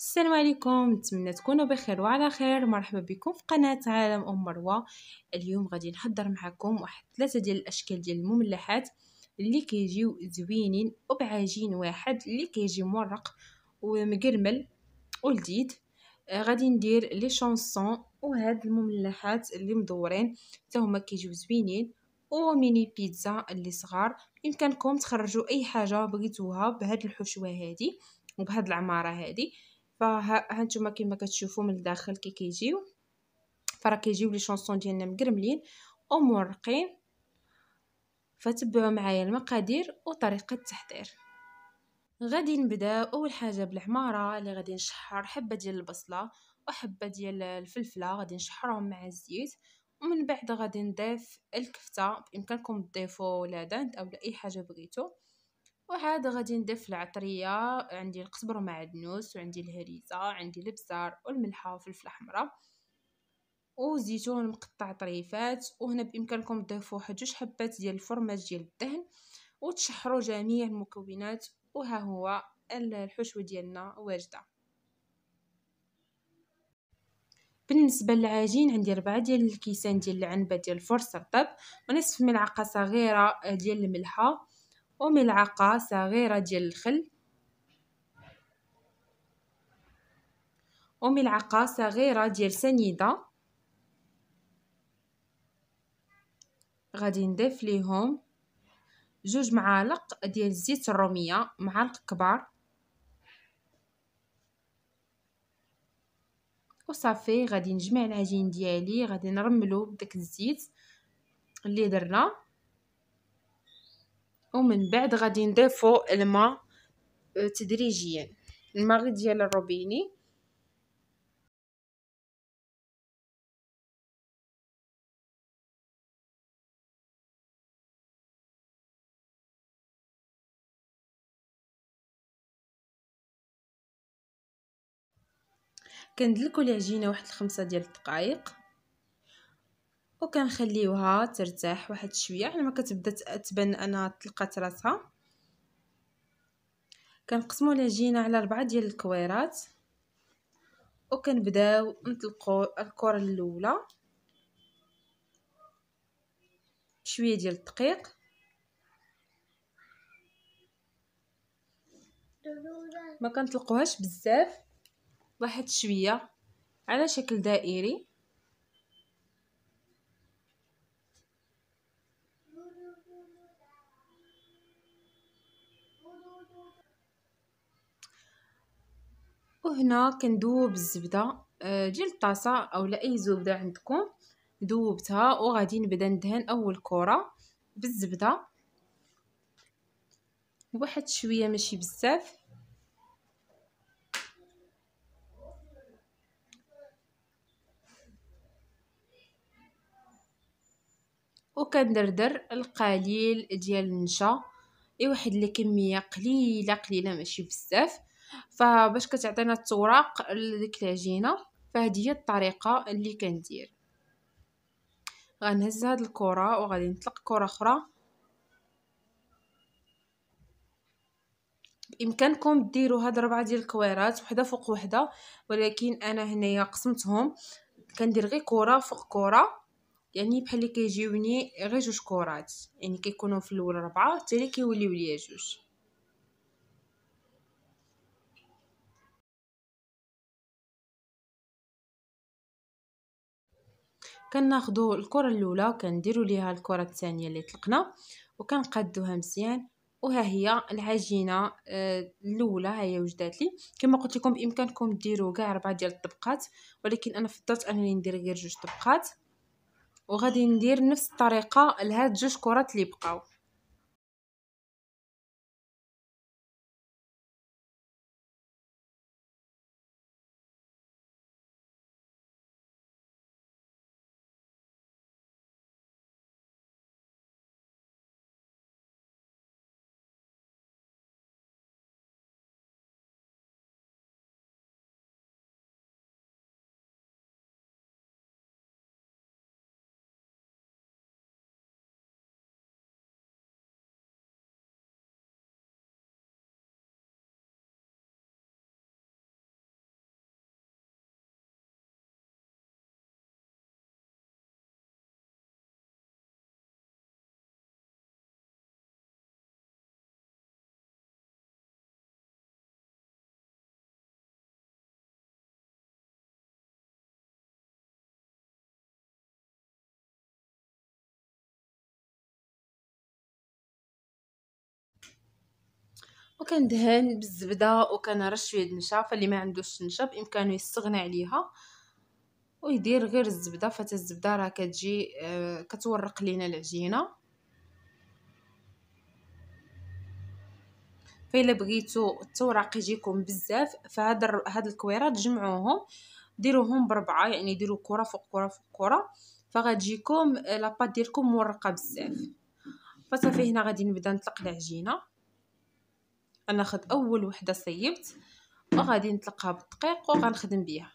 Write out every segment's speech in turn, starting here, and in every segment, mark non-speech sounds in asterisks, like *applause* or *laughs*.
السلام عليكم نتمنى تكونوا بخير وعلى خير مرحبا بكم في قناه عالم ام مروه اليوم غادي نحضر معكم واحد ثلاثه ديال الاشكال ديال المملحات اللي كيجيو زوينين وبعجين واحد اللي كيجي مورق ومقرمل ولذيذ آه، غادي ندير لي شونسون وهاد المملحات اللي مدورين حتى هما كيجيو زوينين وميني بيتزا اللي صغار يمكنكم تخرجوا اي حاجه بغيتوها بهاد الحشوه هادي وبهاد العماره هادي فها نتوما كما كتشوفوا من الداخل كي كيجيو فراه كيجيو لي شونسون ديالنا مقرملين ومورقين فتبعوا معايا المقادير وطريقه التحضير غادي نبدا اول حاجه بالعماره اللي غادي نشحر حبه ديال البصله وحبه ديال الفلفله غادي نشحرهم مع الزيت ومن بعد غادي نضيف الكفته بامكانكم تضيفوا لادانت او لا اي حاجه بغيتو وعاد غادي ندف العطريه عندي القزبر مع الدنوس وعندي الهريسه عندي البزار والملحه والفلفل الحمراء وزيتون مقطع طريفات وهنا بامكانكم تضيفوا واحد جوج حبات ديال الفرماج ديال الدهن وتشحروا جميع المكونات وها هو الحشوه ديالنا واجده بالنسبه للعجين عندي ربعة ديال الكيسان ديال العنبه ديال الفرصة الطب ونصف ملعقه صغيره ديال الملحه وملعقة صغيرة ديال الخل وملعقة صغيرة ديال سنيدة غادي نضيف ليهم جوج معالق ديال زيت الرومية معالق كبار وصافي غادي نجمع العجين ديالي غادي نرملو بداك الزيت اللي درنا ومن بعد غادي نضيفو الماء آه، تدريجيا الماء ديال الروبيني كندلكو العجينه واحد الخمسة ديال الدقائق وكنخليوها ترتاح واحد شويه على ما كتبدا تبان انها طلقات راسها كنقسموا العجينه على ربعة ديال الكويرات وكنبداو نطلقوا الكره الاولى شويه ديال الدقيق ما كنطلقوهاش بزاف واحد شويه على شكل دائري وهنا كندوب الزبده ديال آه، الطاسه اولا اي زبده عندكم دوبتها وغادي نبدا ندهن اول كره بالزبده واحد شويه ماشي بزاف وكندردر القليل ديال النشا اي واحد الكميه قليله قليله ماشي بزاف فباش كتعطينا التوراق لديك العجينه فهذه هي الطريقه اللي كندير غنهز هاد الكره وغادي نطلق كره اخرى بامكانكم ديروا هاد ربعه ديال الكويرات وحده فوق وحده ولكن انا هنايا قسمتهم كندير غير كره فوق كره يعني بحال اللي كيجيوني غير جوج كرات يعني كيكونوا في الاول ربعه حتى اللي كيوليو ليا جوج كناخذوا الكره الاولى وكنديروا ليها الكره الثانيه اللي طلقنا وكنقادوها مزيان وها هي العجينه آه، الاولى ها هي وجدات لي كما قلت لكم بامكانكم ديروا كاع اربعه ديال الطبقات ولكن انا فضلت انني ندير غير جوج طبقات وغادي ندير نفس الطريقه لهاد جوج كرات اللي بقاو وكندهن بالزبده وكنرش شويه د النشا فاللي ما عندوش النشا بامكانه يستغنى عليها ويدير غير الزبده فتا الزبده راه كتجي آه، كتورق لينا العجينه فإلا بغيتو التوراق يجيكم بزاف فهاد هاد الكويرات جمعوهم ديروهم بربعه يعني ديرو كره فوق كره فوق كره فغتجيكم آه، لاباط ديالكم مورقه بزاف فصافي هنا غادي نبدا نطلق العجينه غناخد اول وحده صيبت وغادي نطلقها بالدقيق وغنخدم بها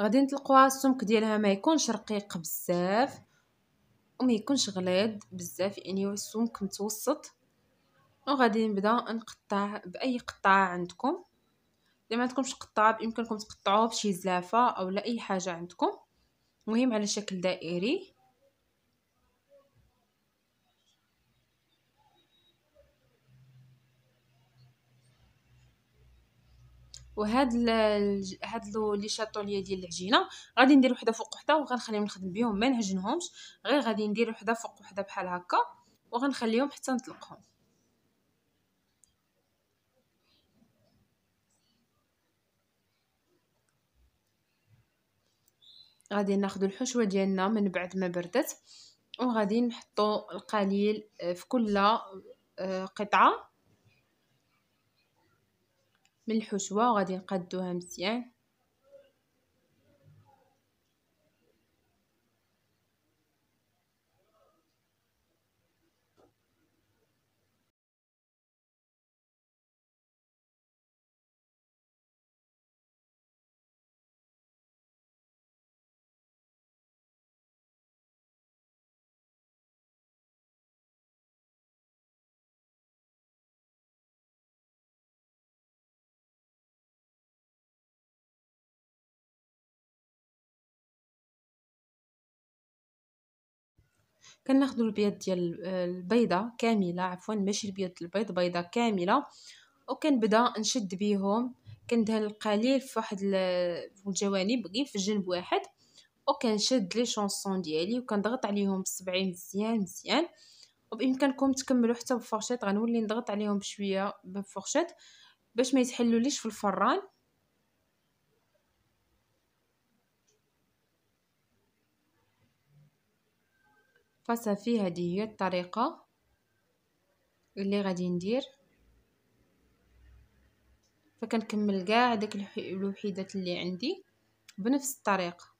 غادي نطلقوها السمك ديالها ما يكونش رقيق بزاف وما يكونش غليظ بزاف يعني السمك متوسط وغادي نبدا نقطع باي قطاع عندكم الا ما عندكمش قطاع بامكانكم تقطعوه بشي زلافه او لا اي حاجه عندكم مهم على شكل دائري وهاد هاد لي شاتوليه ديال العجينه غادي ندير وحده فوق وحده وغنخليهم نخدم بهم ما نعجنهمش غير غادي ندير وحده فوق وحده بحال هكا وغنخليهم حتى نطلقهم غادي ناخذ الحشوه ديالنا من بعد ما بردت وغادي نحطو القليل آه، في كل آه، قطعه من الحشوه وغادي نقادوها مزيان كناخذوا البيض ديال البيضه كامله عفوا ماشي البيض البيض بيضه كامله وكنبدا نشد بيهم كندهن القليل في واحد الجوانب غير في جنب واحد وكنشد لي شونسون ديالي وكنضغط عليهم بصبعي مزيان مزيان وبامكانكم تكملوا حتى بفوغشيط غنولي نضغط عليهم بشويه بفوغشيط باش ما يتحلوليش في الفران فصافي هذه هي الطريقه اللي غادي ندير فكنكمل كاع داك الوحيدات اللي عندي بنفس الطريقه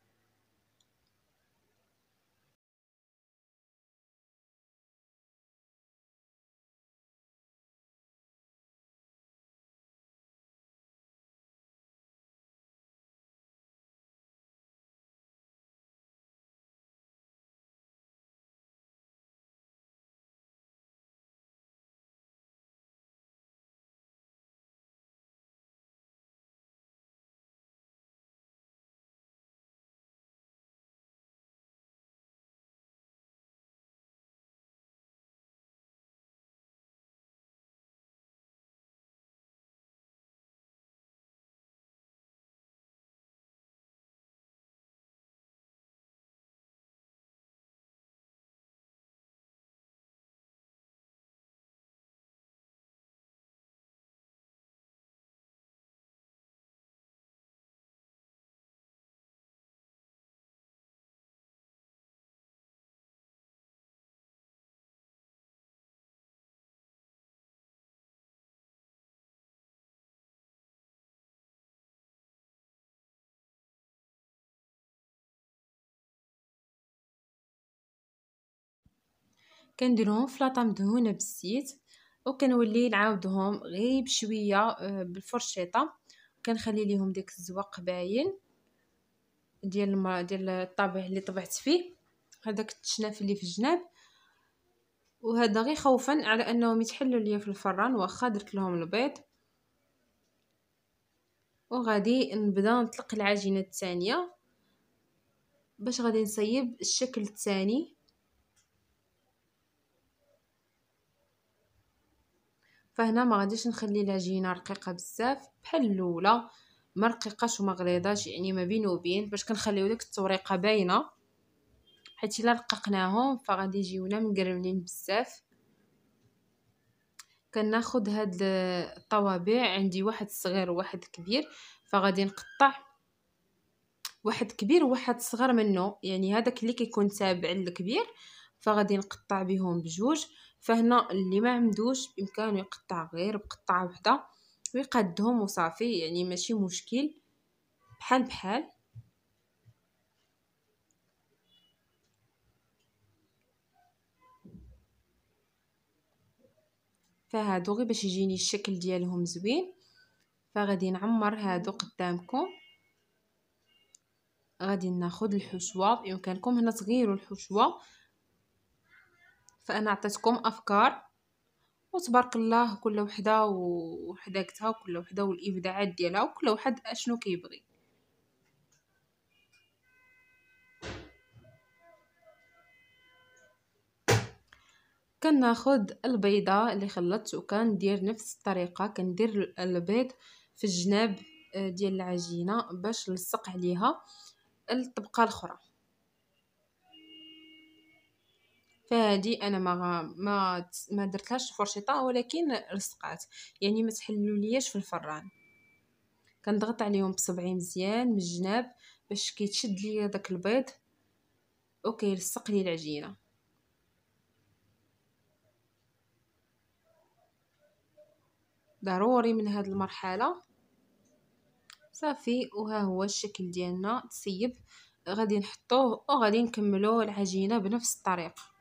كنديرهم في لاطا مدهونه بالزيت وكنولي نعاودهم غير بشويه آه، بالفرشيطه كنخلي ليهم ديك الزواق باين ديال الما ديال الطابع اللي طبعت فيه هذاك التشناف اللي في الجناب وهذا غير خوفا على انهم يتحلوا ليا في الفران واخا درت لهم البيض وغادي نبدا نطلق العجينه الثانيه باش غادي نصيب الشكل الثاني فهنا ما غاديش نخلي العجينه رقيقه بزاف بحال الاولى ما رقيقاش وما غليظاش يعني ما بين وبين باش كنخليو ديك التوريقه باينه حيت الا رققناهم فغادي يجيونا مقرملين بزاف كناخذ هاد الطوابع عندي واحد صغير وواحد كبير فغادي نقطع واحد كبير وواحد صغير منه يعني هذاك اللي كيكون تابع للكبير فغادي نقطع بهم بجوج فهنا اللي ما عندوش بامكانه يقطع غير بقطعه وحده ويقدهم وصافي يعني ماشي مشكل بحال بحال فهادو غير باش يجيني الشكل ديالهم زوين فغادي نعمر هادو قدامكم غادي ناخذ الحشوه بامكانكم هنا تغيروا الحشوه فانا عطيتكم افكار وتبارك الله كل وحده وحداقتها وكل وحده والابداعات ديالها وكل واحد اشنو كيبغي كناخد البيضه اللي خلطت دير نفس الطريقه كندير البيض في الجناب آه، ديال العجينه باش نلصق عليها الطبقه الاخرى فهادي انا ما ما ما درتلهاش فورشيطه ولكن لصقات يعني ما تحلوليش في الفران كنضغط عليهم بصبعي مزيان من الجناب باش كيتشد ليا داك البيض لصق لي العجينه ضروري من هاد المرحله صافي وها هو الشكل ديالنا تسيب غادي نحطوه وغادي نكملوا العجينه بنفس الطريقه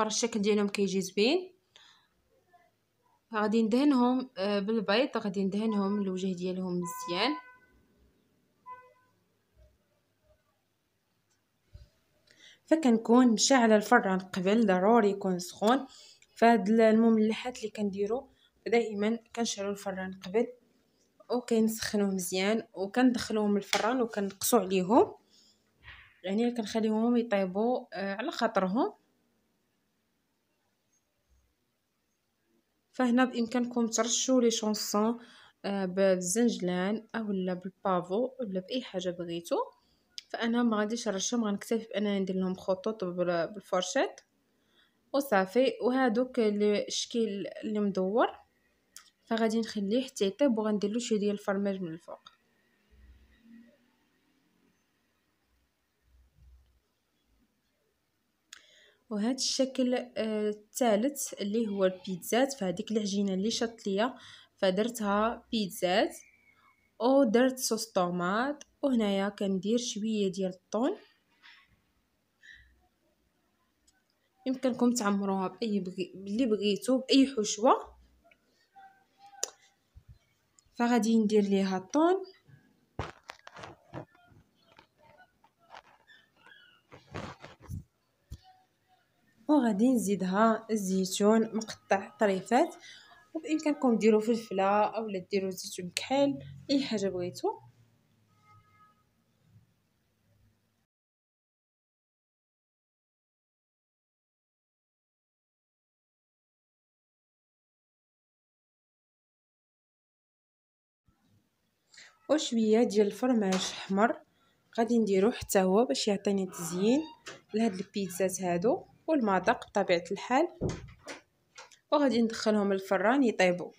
برا الشكل ديالهم كيجي زوين غادي ندهنهم آه، بالبيض غادي ندهنهم الوجه ديالهم مزيان فكنكون مشعله الفران قبل ضروري يكون سخون فهاد المملحات اللي كنديرو دائما كنشعلو الفران قبل وكنسخنوه مزيان وكندخلوهم الفران وكنقصو عليهم يعني كنخليهم يطيبوا آه، على خاطرهم فهنا بامكانكم ترشوا لي شونسون آه، بالزنجلان اولا بالبافو ولا باي حاجه بغيتو فانا ما غاديش نرشهم غنكتفي بانني ندير لهم خطوط بالفرشات وصافي وهادوك الشكل اللي مدور فغادي نخليه حتى يطيب وغندير له شويه ديال الفرماج من الفوق وهذا الشكل آه، الثالث اللي هو البيتزات فهذيك العجينه اللي شط ليا فدرتها بيتزات ودرت صوص طوماط وهنايا كندير شويه ديال الطون يمكنكم تعمروها باي بغي... اللي بغيتو باي حشوه فغادي ندير ليها الطون وغادي نزيدها الزيتون مقطع طريفات وبامكانكم ديروا فلفله اولا ديروا زيتون كحل اي حاجه بغيتو وشويه ديال الفرماج احمر غادي نديرو حتى هو باش يعطيني تزيين لهاد البيتزات هادو والمذاق بطبيعة الحال وغادي ندخلهم الفران يطيبوا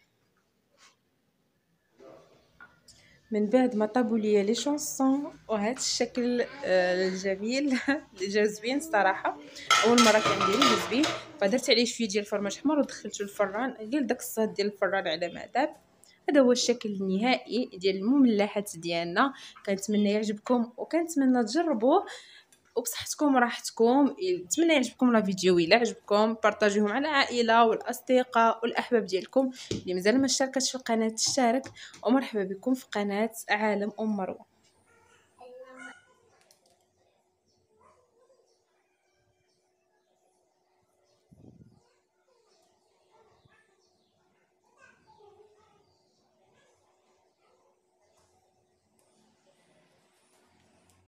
من بعد ما طابوا ليا لي شونسون وهذا الشكل آه، الجميل *laughs* جا زوين الصراحه اول مره كنديرو زوين فدرت عليه شويه ديال الفرماج حمر ودخلته الفران غير داك الصاد ديال الفران على ما داب هذا هو الشكل النهائي ديال المملحات ديالنا كنتمنى يعجبكم وكنتمنى تجربوه وبصحتكم وراحتكم نتمنى يعجبكم لا فيديو الا عجبكم بارطاجيوه مع العائله والاصدقاء والاحباب ديالكم اللي مازال ما اشتركتش في القناه تشارك ومرحبا بكم في قناه عالم ام مروه